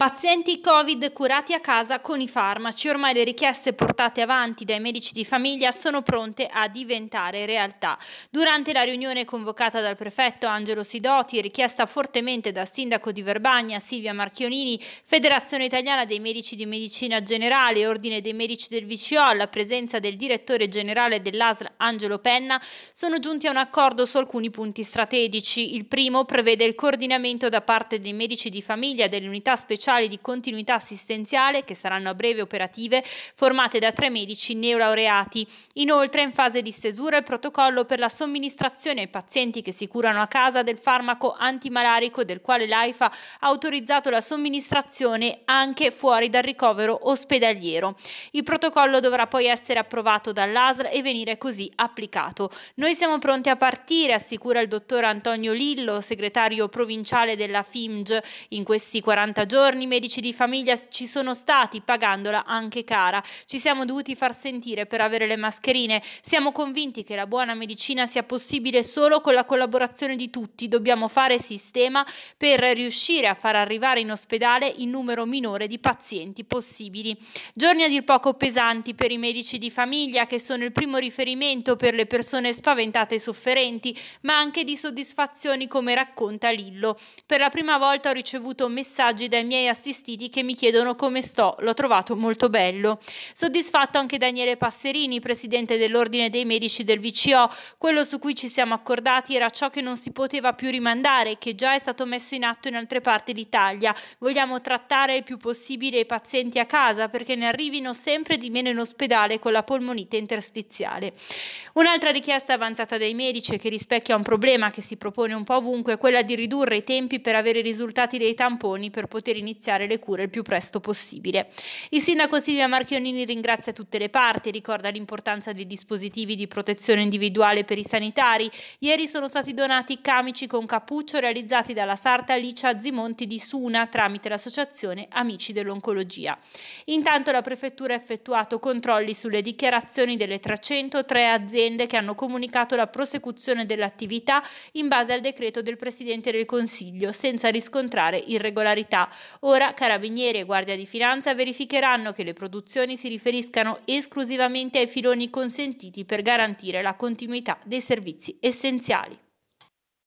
Pazienti Covid curati a casa con i farmaci, ormai le richieste portate avanti dai medici di famiglia sono pronte a diventare realtà. Durante la riunione convocata dal prefetto Angelo Sidoti, richiesta fortemente dal sindaco di Verbagna Silvia Marchionini, Federazione Italiana dei Medici di Medicina Generale, Ordine dei Medici del VCO, alla presenza del direttore generale dell'ASL Angelo Penna, sono giunti a un accordo su alcuni punti strategici. Il primo prevede il coordinamento da parte dei medici di famiglia dell'unità speciale speciali di continuità assistenziale che saranno a breve operative formate da tre medici neolaureati. Inoltre è in fase di stesura il protocollo per la somministrazione ai pazienti che si curano a casa del farmaco antimalarico del quale l'AIFA ha autorizzato la somministrazione anche fuori dal ricovero ospedaliero. Il protocollo dovrà poi essere approvato dall'ASL e venire così applicato. Noi siamo pronti a partire, assicura il dottor Antonio Lillo, segretario provinciale della FIMG. In questi 40 giorni giorni medici di famiglia ci sono stati, pagandola anche cara. Ci siamo dovuti far sentire per avere le mascherine. Siamo convinti che la buona medicina sia possibile solo con la collaborazione di tutti. Dobbiamo fare sistema per riuscire a far arrivare in ospedale il numero minore di pazienti possibili. Giorni a dir poco pesanti per i medici di famiglia che sono il primo riferimento per le persone spaventate e sofferenti, ma anche di soddisfazioni come racconta Lillo. Per la prima volta ho ricevuto messaggi dai miei assistiti che mi chiedono come sto, l'ho trovato molto bello. Soddisfatto anche Daniele Passerini, presidente dell'Ordine dei Medici del VCO, quello su cui ci siamo accordati era ciò che non si poteva più rimandare, che già è stato messo in atto in altre parti d'Italia. Vogliamo trattare il più possibile i pazienti a casa perché ne arrivino sempre di meno in ospedale con la polmonite interstiziale. Un'altra richiesta avanzata dai medici che rispecchia un problema che si propone un po' ovunque è quella di ridurre i tempi per avere i risultati dei tamponi per poter iniziare iniziare le cure il più presto possibile. Il sindaco Silvia Marchionini ringrazia tutte le parti, ricorda l'importanza dei dispositivi di protezione individuale per i sanitari. Ieri sono stati donati camici con cappuccio realizzati dalla sarta Alicia Zimonti di Suna tramite l'associazione Amici dell'Oncologia. Intanto la prefettura ha effettuato controlli sulle dichiarazioni delle 303 aziende che hanno comunicato la prosecuzione dell'attività in base al decreto del Presidente del Consiglio senza riscontrare irregolarità. Ora Carabinieri e Guardia di Finanza verificheranno che le produzioni si riferiscano esclusivamente ai filoni consentiti per garantire la continuità dei servizi essenziali.